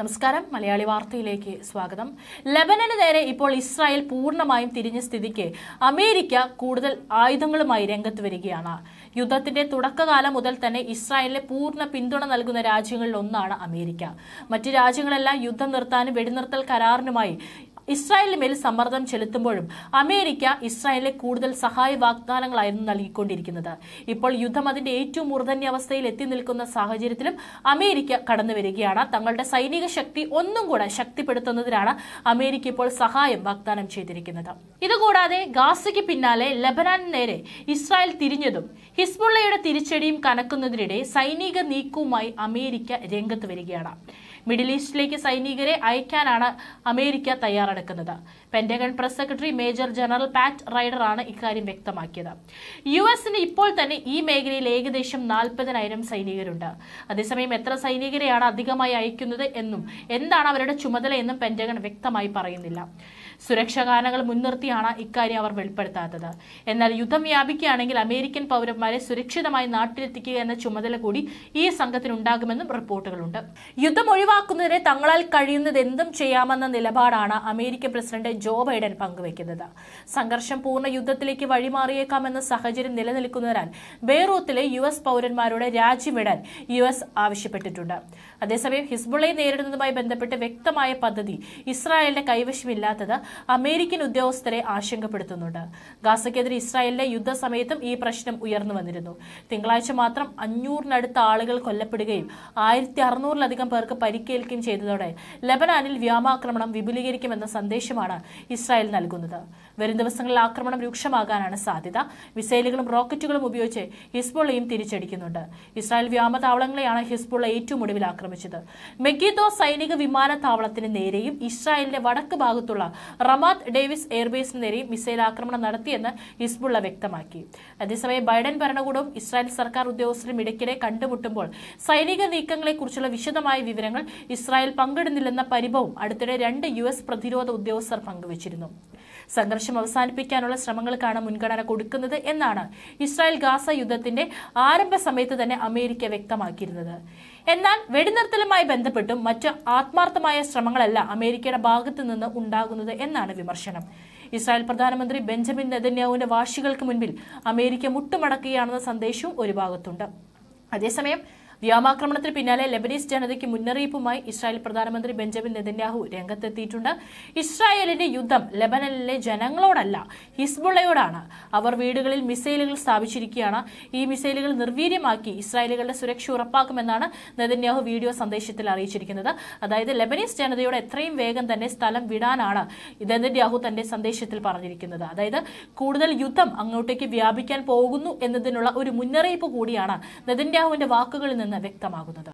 നമസ്കാരം മലയാളി വാർത്തയിലേക്ക് സ്വാഗതം ലബനന് നേരെ ഇപ്പോൾ ഇസ്രായേൽ പൂർണ്ണമായും തിരിഞ്ഞ സ്ഥിതിക്ക് അമേരിക്ക കൂടുതൽ ആയുധങ്ങളുമായി രംഗത്ത് വരികയാണ് യുദ്ധത്തിന്റെ തുടക്കകാലം മുതൽ തന്നെ ഇസ്രായേലിന് പൂർണ്ണ പിന്തുണ നൽകുന്ന രാജ്യങ്ങളിൽ ഒന്നാണ് അമേരിക്ക മറ്റ് രാജ്യങ്ങളെല്ലാം യുദ്ധം നിർത്താനും വെടിനിർത്തൽ കരാറിനുമായി ഇസ്രായേലിന് മേൽ സമ്മർദ്ദം ചെലുത്തുമ്പോഴും അമേരിക്ക ഇസ്രായേലിന് കൂടുതൽ സഹായ വാഗ്ദാനങ്ങളായിരുന്നു നൽകിക്കൊണ്ടിരിക്കുന്നത് ഇപ്പോൾ യുദ്ധം അതിന്റെ ഏറ്റവും മൂർധന്യ അവസ്ഥയിൽ എത്തി നിൽക്കുന്ന സാഹചര്യത്തിലും അമേരിക്ക കടന്നു വരികയാണ് തങ്ങളുടെ സൈനിക ശക്തി ഒന്നും കൂടെ ശക്തിപ്പെടുത്തുന്നതിനാണ് അമേരിക്ക ഇപ്പോൾ സഹായം വാഗ്ദാനം ചെയ്തിരിക്കുന്നത് ഇതുകൂടാതെ ഗാസയ്ക്ക് പിന്നാലെ ലബനാന് നേരെ ഇസ്രായേൽ തിരിഞ്ഞതും ഹിസ്ബുള്ളയുടെ തിരിച്ചടിയും കനക്കുന്നതിനിടെ സൈനിക നീക്കവുമായി അമേരിക്ക രംഗത്ത് വരികയാണ് മിഡിൽ ഈസ്റ്റിലേക്ക് സൈനികരെ അയക്കാനാണ് അമേരിക്ക തയ്യാറാണ് പങ്കെടുക്കുന്നത് Pentagon press secretary major general Pat റൈഡറാണ് ഇക്കാര്യം വ്യക്തമാക്കിയത് യു എസിന് ഇപ്പോൾ തന്നെ ഈ മേഖലയിൽ ഏകദേശം നാൽപ്പതിനായിരം സൈനികരുണ്ട് അതേസമയം എത്ര സൈനികരെയാണ് അധികമായി അയക്കുന്നത് എന്നും എന്താണ് അവരുടെ ചുമതല എന്നും പെന്റഗൺ വ്യക്തമായി പറയുന്നില്ല സുരക്ഷാ കാരണങ്ങൾ മുൻനിർത്തിയാണ് ഇക്കാര്യം അവർ വെളിപ്പെടുത്താത്തത് എന്നാൽ യുദ്ധം വ്യാപിക്കുകയാണെങ്കിൽ അമേരിക്കൻ പൗരന്മാരെ സുരക്ഷിതമായി നാട്ടിലെത്തിക്കുക എന്ന ചുമതല കൂടി ഈ സംഘത്തിനുണ്ടാകുമെന്നും റിപ്പോർട്ടുകളുണ്ട് യുദ്ധം ഒഴിവാക്കുന്നതിന് തങ്ങളാൽ എന്തും ചെയ്യാമെന്ന നിലപാടാണ് America American president Joe Biden പങ്കുവയ്ക്കുന്നത് സംഘർഷം പൂർണ്ണ യുദ്ധത്തിലേക്ക് വഴിമാറിയേക്കാമെന്ന സാഹചര്യം നിലനിൽക്കുന്നതിനാൽ ബെയ്റൂത്തിലെ യു എസ് പൗരന്മാരോട് രാജ്യമിടാൻ യു എസ് ആവശ്യപ്പെട്ടിട്ടുണ്ട് അതേസമയം ഹിസ്ബുള്ളയെ നേരിടുന്നതുമായി ബന്ധപ്പെട്ട് വ്യക്തമായ പദ്ധതി ഇസ്രായേലിന്റെ കൈവശമില്ലാത്തത് അമേരിക്കൻ ഉദ്യോഗസ്ഥരെ ആശങ്കപ്പെടുത്തുന്നുണ്ട് ഗാസയ്ക്കെതിരെ ഇസ്രായേലിന്റെ യുദ്ധസമയത്തും ഈ പ്രശ്നം ഉയർന്നു വന്നിരുന്നു തിങ്കളാഴ്ച മാത്രം അഞ്ഞൂറിനടുത്ത ആളുകൾ കൊല്ലപ്പെടുകയും ആയിരത്തി അറുന്നൂറിലധികം പേർക്ക് പരിക്കേൽക്കുകയും ചെയ്തതോടെ ലബനാനിൽ വ്യോമാക്രമണം വിപുലീകരിക്കുമെന്ന സന്ദേശമാണ് ഇസ്രായേൽ നൽകുന്നത് വരും ദിവസങ്ങളിൽ ആക്രമണം രൂക്ഷമാകാനാണ് സാധ്യത മിസൈലുകളും റോക്കറ്റുകളും ഉപയോഗിച്ച് ഹിസ്ബുള്ളയും തിരിച്ചടിക്കുന്നുണ്ട് ഇസ്രായേൽ വ്യോമതാവളങ്ങളെയാണ് ഹിസ്ബുള്ള ഏറ്റവും ഒടുവിൽ ആക്രമിച്ചത് മെഗിദോ സൈനിക വിമാനത്താവളത്തിന് നേരെയും ഇസ്രായേലിന്റെ വടക്ക് ഭാഗത്തുള്ള റമാത്ത് ഡേവിസ് എയർബേസിന് നേരെയും മിസൈൽ ആക്രമണം നടത്തിയെന്ന് ഹിസ്ബുള്ള വ്യക്തമാക്കി അതേസമയം ബൈഡൻ ഭരണകൂടവും ഇസ്രായേൽ സർക്കാർ ഉദ്യോഗസ്ഥരും ഇടയ്ക്കിടെ കണ്ടുമുട്ടുമ്പോൾ സൈനിക നീക്കങ്ങളെക്കുറിച്ചുള്ള വിശദമായ വിവരങ്ങൾ ഇസ്രായേൽ പങ്കിടുന്നില്ലെന്ന പരിഭവം അടുത്തിടെ രണ്ട് യു എസ് പ്രതിരോധ ഒൻപത് ഉദ്യോഗസ്ഥർ പങ്കുവച്ചിരുന്നു സംഘർഷം അവസാനിപ്പിക്കാനുള്ള ശ്രമങ്ങൾക്കാണ് മുൻഗണന കൊടുക്കുന്നത് എന്നാണ് ഇസ്രായേൽ ഗാസ യുദ്ധത്തിന്റെ ആരംഭ സമയത്ത് തന്നെ അമേരിക്ക വ്യക്തമാക്കിയിരുന്നത് എന്നാൽ വെടിനിർത്തലുമായി ബന്ധപ്പെട്ടും മറ്റ് ആത്മാർത്ഥമായ ശ്രമങ്ങളല്ല അമേരിക്കയുടെ ഭാഗത്ത് നിന്ന് ഉണ്ടാകുന്നത് എന്നാണ് വിമർശനം ഇസ്രായേൽ പ്രധാനമന്ത്രി ബെഞ്ചമിൻ നെതന്യാഹുവിന്റെ വാശികൾക്ക് മുൻപിൽ അമേരിക്ക മുട്ടുമടക്കുകയാണെന്ന സന്ദേശവും ഒരു ഭാഗത്തുണ്ട് അതേസമയം വ്യോമാക്രമണത്തിന് പിന്നാലെ ലെബനീസ് ജനതയ്ക്ക് മുന്നറിയിപ്പുമായി ഇസ്രായേൽ പ്രധാനമന്ത്രി ബെഞ്ചമിൻ നെതന്യാഹു രംഗത്തെത്തിയിട്ടുണ്ട് ഇസ്രായേലിന്റെ യുദ്ധം ലെബനനിലെ ജനങ്ങളോടല്ല ഹിസ്ബുള്ളയോടാണ് അവർ വീടുകളിൽ മിസൈലുകൾ സ്ഥാപിച്ചിരിക്കുകയാണ് ഈ മിസൈലുകൾ നിർവീര്യമാക്കി ഇസ്രായേലുകളുടെ സുരക്ഷ ഉറപ്പാക്കുമെന്നാണ് നെതന്യാഹു വീഡിയോ സന്ദേശത്തിൽ അറിയിച്ചിരിക്കുന്നത് അതായത് ലെബനീസ് ജനതയോട് എത്രയും വേഗം തന്നെ സ്ഥലം വിടാനാണ് നെതന്യാഹു തന്റെ സന്ദേശത്തിൽ പറഞ്ഞിരിക്കുന്നത് അതായത് കൂടുതൽ യുദ്ധം അങ്ങോട്ടേക്ക് വ്യാപിക്കാൻ പോകുന്നു എന്നതിനുള്ള ഒരു മുന്നറിയിപ്പ് കൂടിയാണ് നെതന്യാഹുവിന്റെ വാക്കുകളിൽ നിന്ന് എന്ന് വ്യക്തമാകുന്നത്